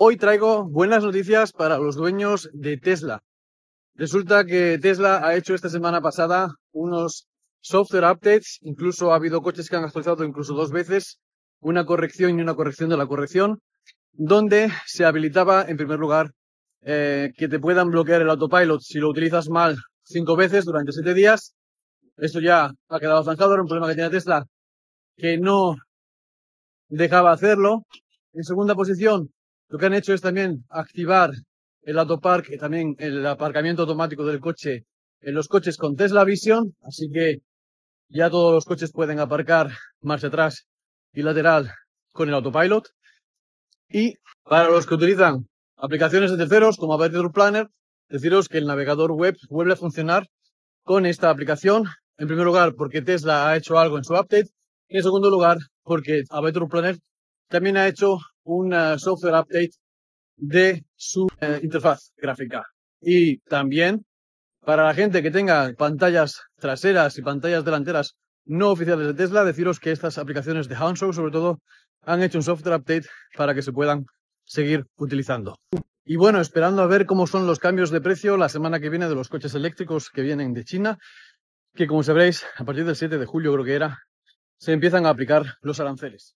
Hoy traigo buenas noticias para los dueños de Tesla. Resulta que Tesla ha hecho esta semana pasada unos software updates, incluso ha habido coches que han actualizado incluso dos veces, una corrección y una corrección de la corrección, donde se habilitaba, en primer lugar, eh, que te puedan bloquear el autopilot si lo utilizas mal cinco veces durante siete días. Esto ya ha quedado zanjado, era un problema que tenía Tesla, que no dejaba hacerlo. En segunda posición, lo que han hecho es también activar el autopark, y también el aparcamiento automático del coche en los coches con Tesla Vision, así que ya todos los coches pueden aparcar marcha atrás y lateral con el autopilot. Y para los que utilizan aplicaciones de terceros como Aperture Planner, deciros que el navegador web vuelve a funcionar con esta aplicación. En primer lugar, porque Tesla ha hecho algo en su update. Y en segundo lugar, porque Aperture Planner también ha hecho un software update de su eh, interfaz gráfica. Y también para la gente que tenga pantallas traseras y pantallas delanteras no oficiales de Tesla, deciros que estas aplicaciones de Hanshow, sobre todo, han hecho un software update para que se puedan seguir utilizando. Y bueno, esperando a ver cómo son los cambios de precio la semana que viene de los coches eléctricos que vienen de China, que como sabréis, a partir del 7 de julio creo que era, se empiezan a aplicar los aranceles.